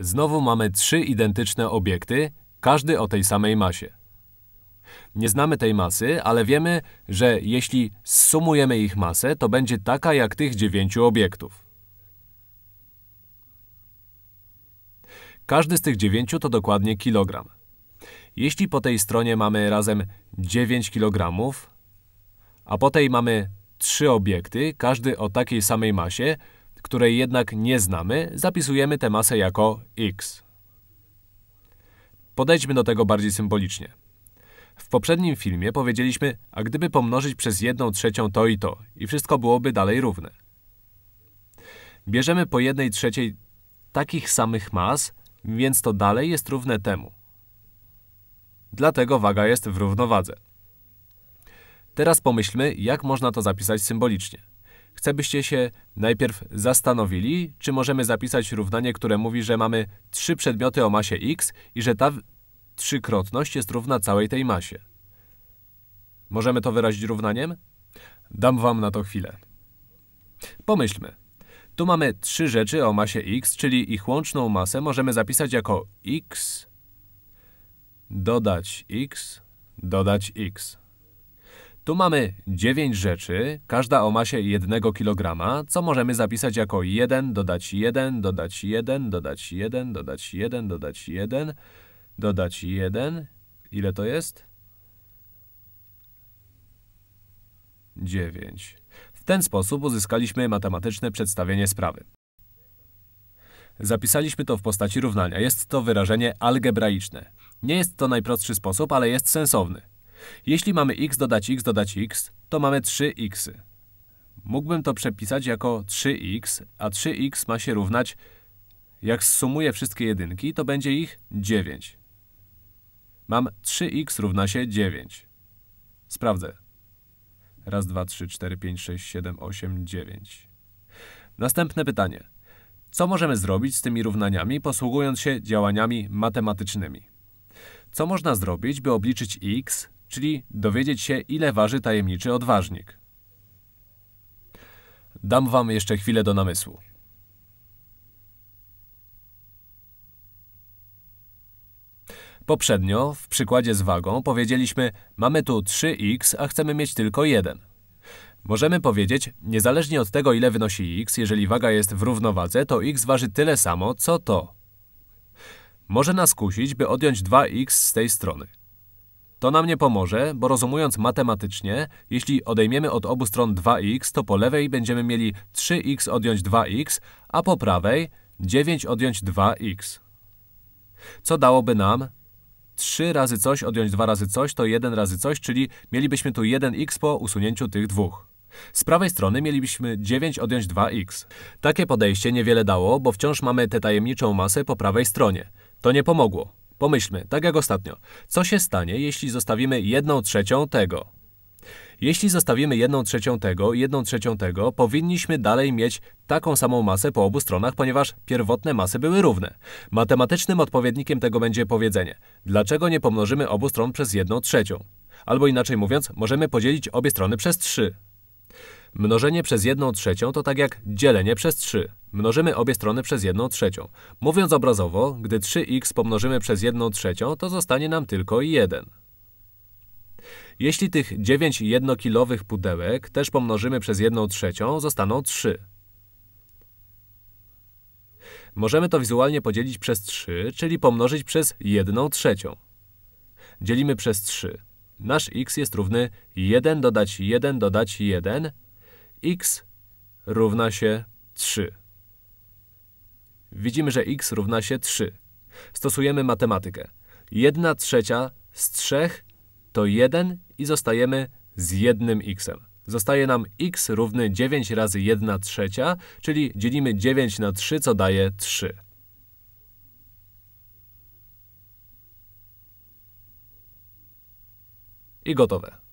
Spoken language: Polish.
Znowu mamy trzy identyczne obiekty, każdy o tej samej masie. Nie znamy tej masy, ale wiemy, że jeśli zsumujemy ich masę, to będzie taka jak tych dziewięciu obiektów. Każdy z tych dziewięciu to dokładnie kilogram. Jeśli po tej stronie mamy razem 9 kg, a po tej mamy trzy obiekty, każdy o takiej samej masie, której jednak nie znamy, zapisujemy tę masę jako x. Podejdźmy do tego bardziej symbolicznie. W poprzednim filmie powiedzieliśmy, a gdyby pomnożyć przez 1 trzecią to i to, i wszystko byłoby dalej równe. Bierzemy po 1 trzeciej takich samych mas, więc to dalej jest równe temu. Dlatego waga jest w równowadze. Teraz pomyślmy, jak można to zapisać symbolicznie. Chcę, byście się najpierw zastanowili, czy możemy zapisać równanie, które mówi, że mamy trzy przedmioty o masie x i że ta trzykrotność jest równa całej tej masie. Możemy to wyrazić równaniem? Dam wam na to chwilę. Pomyślmy. Tu mamy trzy rzeczy o masie x, czyli ich łączną masę możemy zapisać jako x, dodać x, dodać x. Tu mamy 9 rzeczy, każda o masie 1 kg, co możemy zapisać jako 1 dodać 1 dodać 1 dodać 1 dodać 1 dodać 1 dodać 1. Ile to jest? 9. W ten sposób uzyskaliśmy matematyczne przedstawienie sprawy. Zapisaliśmy to w postaci równania. Jest to wyrażenie algebraiczne. Nie jest to najprostszy sposób, ale jest sensowny. Jeśli mamy x dodać x dodać x, to mamy 3x. Mógłbym to przepisać jako 3x, a 3x ma się równać, jak zsumuję wszystkie jedynki, to będzie ich 9. Mam 3x równa się 9. Sprawdzę. Raz, dwa, trzy, cztery, pięć, sześć, siedem, osiem, dziewięć. Następne pytanie. Co możemy zrobić z tymi równaniami, posługując się działaniami matematycznymi? Co można zrobić, by obliczyć x, czyli dowiedzieć się, ile waży tajemniczy odważnik. Dam wam jeszcze chwilę do namysłu. Poprzednio, w przykładzie z wagą, powiedzieliśmy mamy tu 3x, a chcemy mieć tylko 1. Możemy powiedzieć, niezależnie od tego, ile wynosi x, jeżeli waga jest w równowadze, to x waży tyle samo, co to. Może nas kusić, by odjąć 2x z tej strony. To nam nie pomoże, bo rozumując matematycznie, jeśli odejmiemy od obu stron 2x, to po lewej będziemy mieli 3x odjąć 2x, a po prawej 9 odjąć 2x. Co dałoby nam 3 razy coś odjąć 2 razy coś to 1 razy coś, czyli mielibyśmy tu 1x po usunięciu tych dwóch. Z prawej strony mielibyśmy 9 odjąć 2x. Takie podejście niewiele dało, bo wciąż mamy tę tajemniczą masę po prawej stronie. To nie pomogło. Pomyślmy, tak jak ostatnio, co się stanie, jeśli zostawimy jedną trzecią tego? Jeśli zostawimy jedną trzecią tego i jedną trzecią tego, powinniśmy dalej mieć taką samą masę po obu stronach, ponieważ pierwotne masy były równe. Matematycznym odpowiednikiem tego będzie powiedzenie. Dlaczego nie pomnożymy obu stron przez jedną trzecią? Albo inaczej mówiąc, możemy podzielić obie strony przez 3. Mnożenie przez 1 trzecią to tak jak dzielenie przez 3. Mnożymy obie strony przez 1 trzecią. Mówiąc obrazowo, gdy 3x pomnożymy przez 1 trzecią, to zostanie nam tylko 1. Jeśli tych 9 jednokilowych pudełek też pomnożymy przez 1 trzecią, zostaną 3. Możemy to wizualnie podzielić przez 3, czyli pomnożyć przez 1 trzecią. Dzielimy przez 3. Nasz x jest równy 1 dodać 1 dodać 1 x równa się 3. Widzimy, że x równa się 3. Stosujemy matematykę. 1 trzecia z 3 to 1 i zostajemy z jednym xem. Zostaje nam x równy 9 razy 1 trzecia, czyli dzielimy 9 na 3, co daje 3. I gotowe.